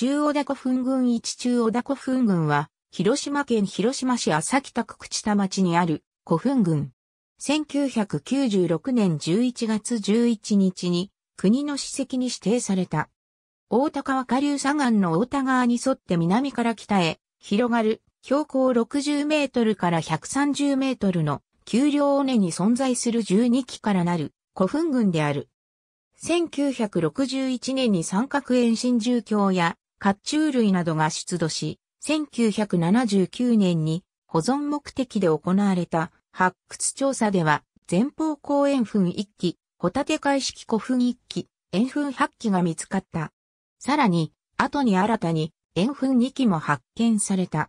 中小田古墳群一中小田古墳群は、広島県広島市浅北区口田町にある古墳群。1996年11月11日に国の史跡に指定された。大高下流砂岩の大田川に沿って南から北へ広がる標高60メートルから130メートルの丘陵尾根に存在する12基からなる古墳群である。1961年に三角円真住居や甲冑類などが出土し、1979年に保存目的で行われた発掘調査では、前方後円墳1基、ホタテ海式古墳1基、円墳8基が見つかった。さらに、後に新たに円墳2基も発見された。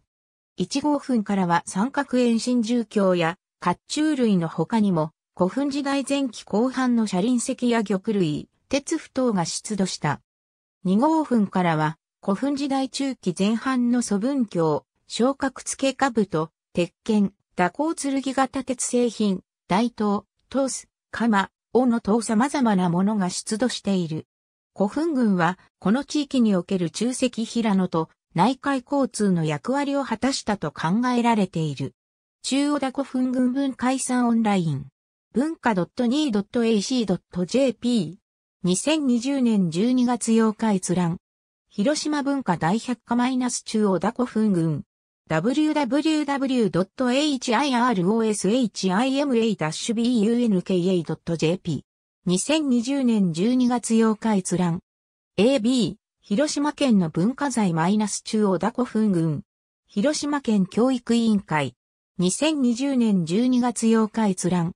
1号墳からは三角円新住橋や甲冑類の他にも、古墳時代前期後半の車輪石や玉類、鉄不等が出土した。2号墳からは、古墳時代中期前半の祖文教、昇格付け兜、鉄拳、蛇行剣型鉄製品、大刀、トース、鎌、斧等様々なものが出土している。古墳群は、この地域における中石平野と内海交通の役割を果たしたと考えられている。中央田古墳群文解散オンライン。文化 .2.ac.jp。2020年12月8日閲覧。広島文化大百科マイナス中小田古墳群。www.hiroshima-bunka.jp。2020年12月8日閲覧。AB、広島県の文化財マイナス中小田古墳群。広島県教育委員会。2020年12月8日閲覧。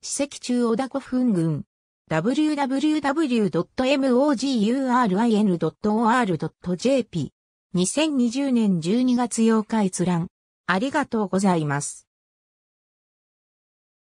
史跡中小田古墳群。www.mogurin.or.jp。2020年12月8日閲覧。ありがとうございます。